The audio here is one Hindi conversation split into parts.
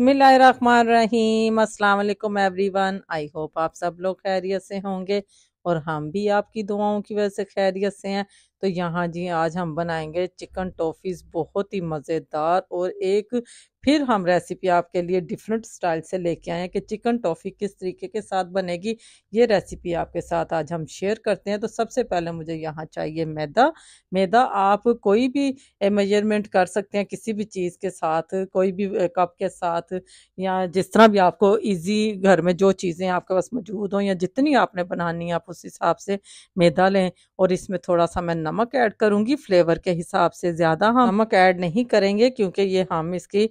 बसमीम अल्लाम एवरी वन आई होप आप सब लोग खैरियत से होंगे और हम भी आपकी दुआओं की वजह से खैरियत से हैं तो यहाँ जी आज हम बनाएंगे चिकन टॉफ़ीज़ बहुत ही मज़ेदार और एक फिर हम रेसिपी आपके लिए डिफरेंट स्टाइल से लेके आए हैं कि चिकन टॉफ़ी किस तरीके के साथ बनेगी ये रेसिपी आपके साथ आज हम शेयर करते हैं तो सबसे पहले मुझे यहाँ चाहिए मैदा मैदा आप कोई भी मेजरमेंट कर सकते हैं किसी भी चीज़ के साथ कोई भी कप के साथ या जिस तरह भी आपको इजी घर में जो चीज़ें आपके पास मौजूद हों या जितनी आपने बनानी है आप उस हिसाब से मैदा लें और इसमें थोड़ा सा मैं नमक ऐड करूंगी फ्लेवर के हिसाब से ज़्यादा हम नमक ऐड नहीं करेंगे क्योंकि ये हम इसकी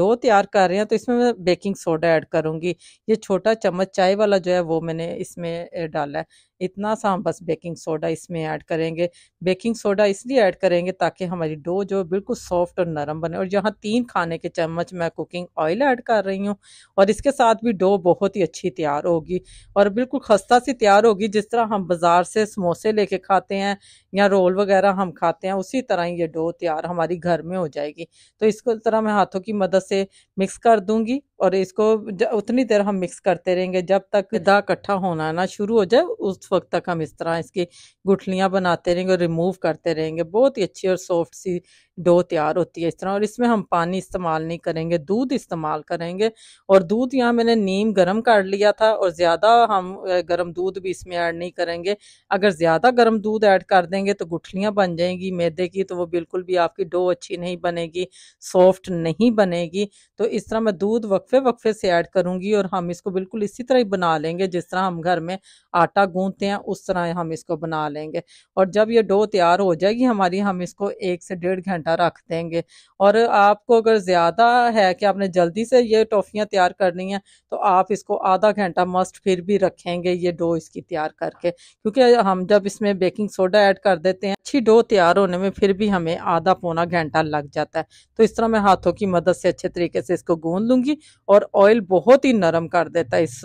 डो तैयार कर रहे हैं तो इसमें मैं बेकिंग सोडा ऐड करूंगी ये छोटा चम्मच चाय वाला जो है वो मैंने इसमें डाला है इतना सा हम बस बेकिंग सोडा इसमें ऐड करेंगे बेकिंग सोडा इसलिए ऐड करेंगे ताकि हमारी डो जो बिल्कुल सॉफ्ट और नरम बने और यहाँ तीन खाने के चम्मच मैं कुकिंग ऑयल ऐड कर रही हूँ और इसके साथ भी डो बहुत ही अच्छी तैयार होगी और बिल्कुल खस्ता सी तैयार होगी जिस तरह हम बाज़ार से समोसे लेके खाते हैं या रोल वगैरह हम खाते हैं उसी तरह ये डो तैयार हमारी घर में हो जाएगी तो इसको तरह मैं हाथों की मदद से मिक्स कर दूंगी और इसको उतनी देर हम मिक्स करते रहेंगे जब तक दा इकट्ठा होना ना शुरू हो जाए उस वक्त तक हम इस तरह इसकी गुठलियाँ बनाते रहेंगे और रिमूव करते रहेंगे बहुत ही अच्छी और सॉफ्ट सी डो तैयार होती है इस तरह और इसमें हम पानी इस्तेमाल नहीं करेंगे दूध इस्तेमाल करेंगे और दूध यहाँ मैंने नीम गर्म कर लिया था और ज़्यादा हम गर्म दूध भी इसमें ऐड नहीं करेंगे अगर ज़्यादा गर्म दूध ऐड कर देंगे तो गुठलियाँ बन जाएंगी मैदे की तो वो बिल्कुल भी आपकी डो अच्छी नहीं बनेगी सॉफ्ट नहीं बनेगी तो इस तरह मैं दूध वक्फे वक्फे से ऐड करूँगी और हम इसको बिल्कुल इसी तरह ही बना लेंगे जिस तरह हम घर में आटा गूँधते हैं उस तरह हम इसको बना लेंगे और जब ये डो तैयार हो जाएगी हमारी हम इसको एक से डेढ़ घंटे घंटा रख देंगे और आपको अगर ज़्यादा है कि आपने जल्दी से ये टॉफ़ियाँ तैयार करनी है तो आप इसको आधा घंटा मस्ट फिर भी रखेंगे ये डो इसकी तैयार करके क्योंकि हम जब इसमें बेकिंग सोडा ऐड कर देते हैं अच्छी डो तैयार होने में फिर भी हमें आधा पौना घंटा लग जाता है तो इस तरह मैं हाथों की मदद से अच्छे तरीके से इसको गूंद लूँगी और ऑयल बहुत ही नरम कर देता है इस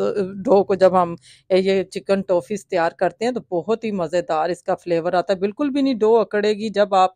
डो को जब हम ये चिकन टॉफीज तैयार करते हैं तो बहुत ही मज़ेदार इसका फ्लेवर आता है बिल्कुल भी नहीं डो अकड़ेगी जब आप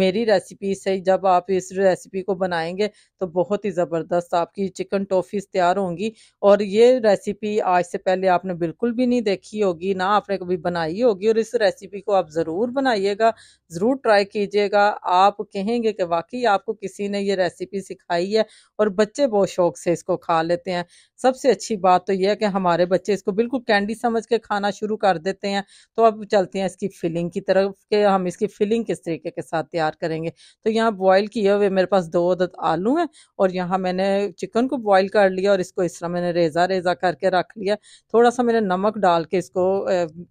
मेरी रेसिपी रेसिपी से जब आप इस रेसिपी को बनाएंगे तो बहुत ही ज़बरदस्त आपकी चिकन टॉफ़ीज़ तैयार होंगी और ये रेसिपी आज से पहले आपने बिल्कुल भी नहीं देखी होगी ना आपने कभी बनाई होगी और इस रेसिपी को आप ज़रूर बनाइएगा ज़रूर ट्राई कीजिएगा आप कहेंगे कि वाकई आपको किसी ने ये रेसिपी सिखाई है और बच्चे बहुत शौक से इसको खा लेते हैं सबसे अच्छी बात तो यह है कि हमारे बच्चे इसको बिल्कुल कैंडी समझ के खाना शुरू कर देते हैं तो अब चलते हैं इसकी फिलिंग की तरफ कि हम इसकी फिलिंग किस तरीके के साथ तैयार करेंगे तो यहाँ बॉयल किए हुए मेरे पास दो अदद आलू हैं और यहाँ मैंने चिकन को बॉयल कर लिया और इसको इस तरह मैंने रेजा रेजा करके रख लिया थोड़ा सा मैंने नमक डाल के इसको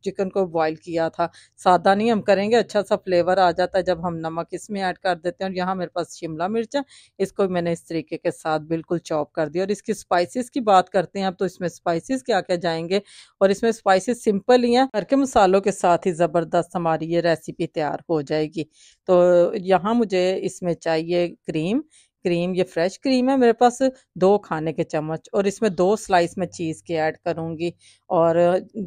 चिकन को बॉयल किया था सादा नहीं हम करेंगे अच्छा सा फ्लेवर आ जाता है जब हम नमक इसमें ऐड कर देते हैं और यहाँ मेरे पास शिमला मिर्च है इसको मैंने इस तरीके के साथ बिल्कुल चॉप कर दिया और इसकी स्पाइसिस की बात बात करते हैं अब तो इसमें स्पाइसेस क्या क्या जाएंगे और इसमें स्पाइसेस सिंपल ही हैं घर के मसालों के साथ ही ज़बरदस्त हमारी ये रेसिपी तैयार हो जाएगी तो यहाँ मुझे इसमें चाहिए क्रीम क्रीम ये फ्रेश क्रीम है मेरे पास दो खाने के चम्मच और इसमें दो स्लाइस में चीज़ के ऐड करूँगी और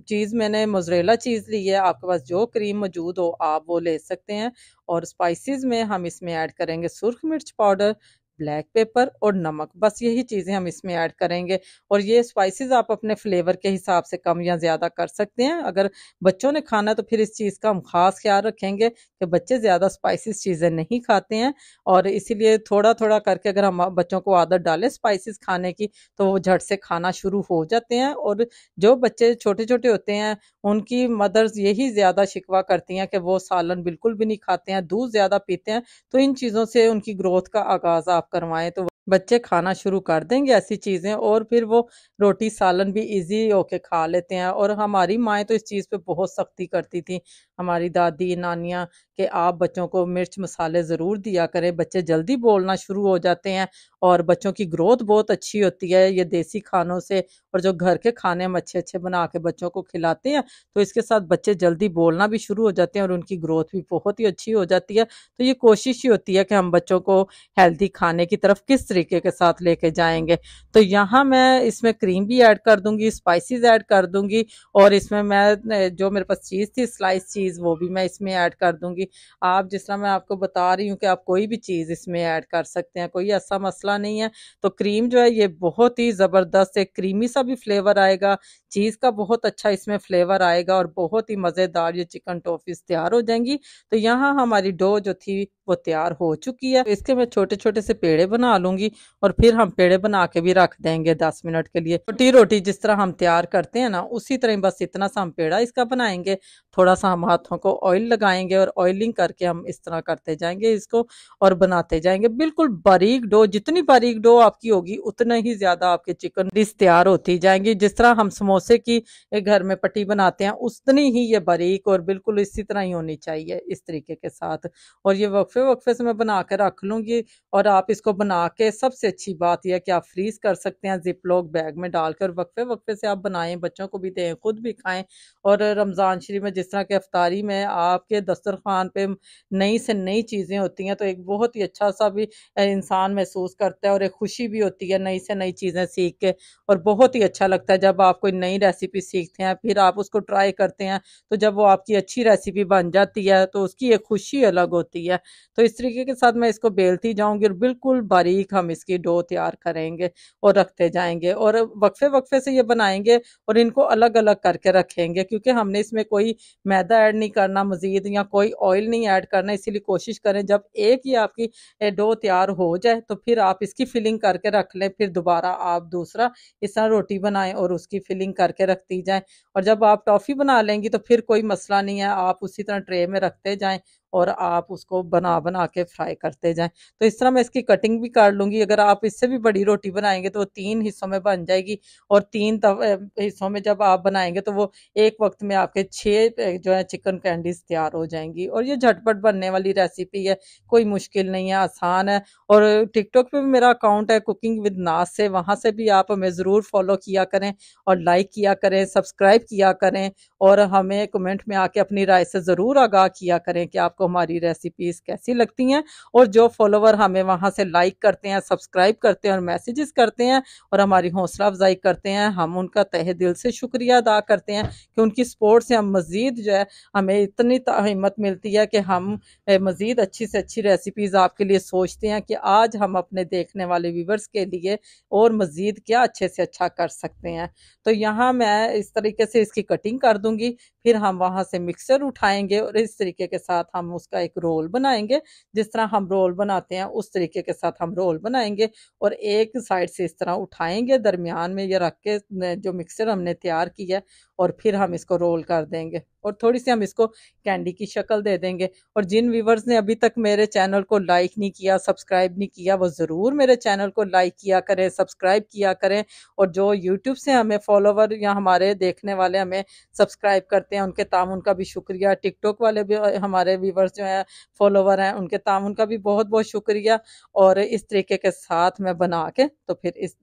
चीज़ मैंने मोजरेला चीज़ ली है आपके पास जो क्रीम मौजूद हो आप वो ले सकते हैं और स्पाइसेस में हम इसमें ऐड करेंगे सुरख मिर्च पाउडर ब्लैक पेपर और नमक बस यही चीज़ें हम इसमें ऐड करेंगे और ये स्पाइसेस आप अपने फ्लेवर के हिसाब से कम या ज़्यादा कर सकते हैं अगर बच्चों ने खाना तो फिर इस चीज़ का हम खास ख्याल रखेंगे कि बच्चे ज़्यादा स्पाइसेस चीज़ें नहीं खाते हैं और इसीलिए थोड़ा थोड़ा करके अगर हम बच्चों को आदत डालें स्पाइसिस खाने की तो वो झट से खाना शुरू हो जाते हैं और जो बच्चे छोटे छोटे होते हैं उनकी मदर्स यही ज़्यादा शिकवा करती हैं कि वो सालन बिल्कुल भी नहीं खाते हैं दूध ज़्यादा पीते हैं तो इन चीज़ों से उनकी ग्रोथ का आगाज़ आप करवाएं तो बच्चे खाना शुरू कर देंगे ऐसी चीज़ें और फिर वो रोटी सालन भी इजी होके खा लेते हैं और हमारी माएँ तो इस चीज़ पे बहुत सख्ती करती थी हमारी दादी नानियाँ कि आप बच्चों को मिर्च मसाले ज़रूर दिया करें बच्चे जल्दी बोलना शुरू हो जाते हैं और बच्चों की ग्रोथ बहुत अच्छी होती है ये देसी खानों से और जो घर के खाने हम अच्छे अच्छे बना के बच्चों को खिलाते हैं तो इसके साथ बच्चे जल्दी बोलना भी शुरू हो जाते हैं और उनकी ग्रोथ भी बहुत ही अच्छी हो जाती है तो ये कोशिश ही होती है कि हम बच्चों को हेल्दी खाने की तरफ किस तरीके के साथ लेके जाएंगे तो यहाँ मैं इसमें क्रीम भी ऐड कर दूंगी स्पाइसिस ऐड कर दूंगी और इसमें मैं जो मेरे पास चीज़ थी स्लाइस चीज़ चीज़ वो भी मैं इसमें ऐड कर दूंगी आप जिस तरह मैं आपको बता रही हूँ कि आप कोई भी चीज़ इसमें ऐड कर सकते हैं कोई ऐसा मसला नहीं है तो क्रीम जो है ये बहुत ही ज़बरदस्त है क्रीमी सा भी फ्लेवर आएगा चीज़ का बहुत अच्छा इसमें फ्लेवर आएगा और बहुत ही मज़ेदार ये चिकन टॉफीज़ तैयार हो जाएंगी तो यहाँ हमारी डो जो थी वो तैयार हो चुकी है इसके मैं छोटे छोटे से पेड़े बना लूंगी और फिर हम पेड़े बना के भी रख देंगे दस मिनट के लिए रोटी रोटी जिस तरह हम तैयार करते हैं ना उसी तरह बस इतना सा हम पेड़ा इसका बनाएंगे थोड़ा सा हम हाथों को ऑयल लगाएंगे और ऑयलिंग करके हम इस तरह करते जाएंगे इसको और बनाते जाएंगे बिल्कुल बारीक डो जितनी बारीक डो आपकी होगी उतना ही ज्यादा आपके चिकन डिश तैयार होती जाएंगी जिस तरह हम समोसे की घर में पट्टी बनाते हैं उतनी ही ये बारीक और बिल्कुल इसी तरह ही होनी चाहिए इस तरीके के साथ और ये वक्फे वक्फे से मैं बना कर रख लूँगी और आप इसको बना के सबसे अच्छी बात यह कि आप फ्रीज़ कर सकते हैं जिप लॉक बैग में डालकर वक्फे वक्फे से आप बनाएं बच्चों को भी दें खुद भी खाएं और रमज़ान शरीफ में जिस तरह के अफ्तारी में आपके दस्तरखान पर नई से नई चीज़ें होती हैं तो एक बहुत ही अच्छा सा भी इंसान महसूस करता है और एक खुशी भी होती है नई से नई चीज़ें सीख के और बहुत ही अच्छा लगता है जब आप कोई नई रेसिपी सीखते हैं फिर आप उसको ट्राई करते हैं तो जब वो आपकी अच्छी रेसिपी बन जाती है तो उसकी एक खुशी अलग होती है तो इस तरीके के साथ मैं इसको बेलती जाऊंगी और बिल्कुल बारीक हम इसकी डो तैयार करेंगे और रखते जाएंगे और वक्फे वक्फे से ये बनाएंगे और इनको अलग अलग करके रखेंगे क्योंकि हमने इसमें कोई मैदा ऐड नहीं करना मज़ीद या कोई ऑयल नहीं ऐड करना इसीलिए कोशिश करें जब एक ही आपकी डो तैयार हो जाए तो फिर आप इसकी फिलिंग करके रख लें फिर दोबारा आप दूसरा इस तरह रोटी बनाएं और उसकी फिलिंग करके रखती जाएं और जब आप टॉफ़ी बना लेंगी तो फिर कोई मसला नहीं है आप उसी तरह ट्रे में रखते जाएं और आप उसको बना बना के फ्राई करते जाएं तो इस तरह मैं इसकी कटिंग भी कर लूंगी अगर आप इससे भी बड़ी रोटी बनाएंगे तो वो तीन हिस्सों में बन जाएगी और तीन हिस्सों में जब आप बनाएंगे तो वो एक वक्त में आपके छः जो है चिकन कैंडीज तैयार हो जाएंगी और ये झटपट बनने वाली रेसिपी है कोई मुश्किल नहीं है आसान है और टिकटॉक पर भी मेरा अकाउंट है कुकिंग विद नाज से वहाँ से भी आप हमें ज़रूर फॉलो किया करें और लाइक किया करें सब्सक्राइब किया करें और हमें कमेंट में आके अपनी राय से ज़रूर आगाह किया करें कि आपको आपको हमारी रेसिपीज़ कैसी लगती हैं और जो फॉलोवर हमें वहाँ से लाइक करते हैं सब्सक्राइब करते हैं और मैसेजेस करते हैं और हमारी हौसला अफजाई करते हैं हम उनका तह दिल से शुक्रिया अदा करते हैं कि उनकी सपोर्ट से हम मज़ीद जो है हमें इतनी हिम्मत मिलती है कि हम मज़ीद अच्छी से अच्छी रेसिपीज़ आपके लिए सोचते हैं कि आज हम अपने देखने वाले व्यूवर्स के लिए और मज़ीद क्या अच्छे से अच्छा कर सकते हैं तो यहाँ मैं इस तरीके से इसकी कटिंग कर दूँगी फिर हम वहाँ से मिक्सर उठाएंगे और इस तरीके के साथ हम उसका एक रोल बनाएंगे जिस तरह हम रोल बनाते हैं उस तरीके के साथ हम रोल बनाएंगे और एक साइड से इस तरह उठाएंगे दरमियान में ये रख के जो मिक्सचर हमने तैयार किया है और फिर हम इसको रोल कर देंगे और थोड़ी सी हम इसको कैंडी की शक्ल दे देंगे और जिन व्यूवर्स ने अभी तक मेरे चैनल को लाइक नहीं किया सब्सक्राइब नहीं किया वो ज़रूर मेरे चैनल को लाइक किया करें सब्सक्राइब किया करें और जो यूट्यूब से हमें फॉलोवर या हमारे देखने वाले हमें सब्सक्राइब करते हैं उनके ताम उनका भी शुक्रिया टिकटॉक वाले भी हमारे व्यूवर्स जो हैं फॉलोवर हैं उनके ताम उनका भी बहुत बहुत शुक्रिया और इस तरीके के साथ मैं बना के तो फिर इस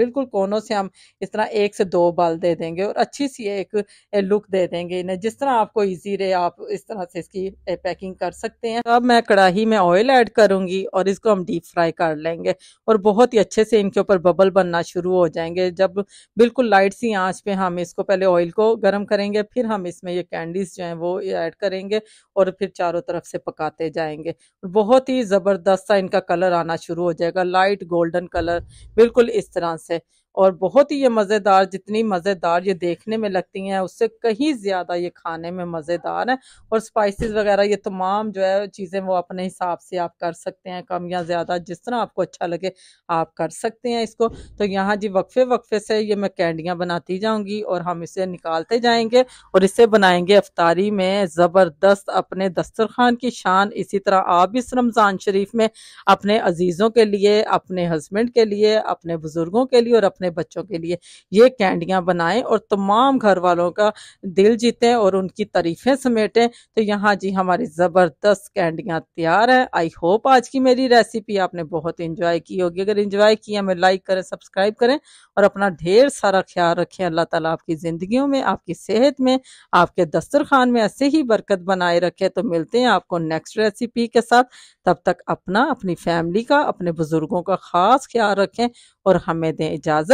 बिल्कुल कोनों से हम इस तरह एक से दो बाल दे देंगे और अच्छी सी एक लुक दे देंगे इन्हें जिस तरह आपको इजी रहे आप इस तरह से इसकी पैकिंग कर सकते हैं अब मैं कढ़ाई में ऑयल ऐड करूंगी और इसको हम डीप फ्राई कर लेंगे और बहुत ही अच्छे से इनके ऊपर बबल बनना शुरू हो जाएंगे जब बिल्कुल लाइट सी आँच पे हम इसको पहले ऑयल को गर्म करेंगे फिर हम इसमें ये कैंडीज़ जो हैं वो ऐड करेंगे और फिर चारों तरफ से पकाते जाएंगे बहुत ही ज़बरदस्त सा इनका कलर आना शुरू हो जाएगा लाइट गोल्डन कलर बिल्कुल इस तरह से और बहुत ही ये मज़ेदार जितनी मज़ेदार ये देखने में लगती हैं उससे कहीं ज़्यादा ये खाने में मज़ेदार हैं और स्पाइसेस वगैरह ये तमाम जो है चीज़ें वो अपने हिसाब से आप कर सकते हैं कम या ज़्यादा जिस तरह आपको अच्छा लगे आप कर सकते हैं इसको तो यहाँ जी वक्फे वक्फे से ये मैं कैंडियाँ बनाती जाऊँगी और हम इसे निकालते जाएँगे और इसे बनाएंगे अफ्तारी में ज़बरदस्त अपने दस्तरखान की शान इसी तरह आप इस रमज़ान शरीफ में अपने अजीज़ों के लिए अपने हस्बेंड के लिए अपने बुज़ुर्गों के लिए और अपने अपने बच्चों के लिए ये कैंडियाँ बनाएं और तमाम घर वालों का दिल जीतें और उनकी तारीफ़ें समेटें तो यहाँ जी हमारी ज़बरदस्त कैंडियाँ तैयार हैं आई होप आज की मेरी रेसिपी आपने बहुत इंजॉय की होगी अगर इंजॉय की हमें लाइक करें सब्सक्राइब करें और अपना ढेर सारा ख्याल रखें अल्लाह ताला आपकी ज़िंदगियों में आपकी सेहत में आपके दस्तरखान में ऐसे ही बरकत बनाए रखें तो मिलते हैं आपको नेक्स्ट रेसिपी के साथ तब तक अपना अपनी फैमिली का अपने बुज़ुर्गों का ख़ास ख्याल रखें और हमें दें इजाज़त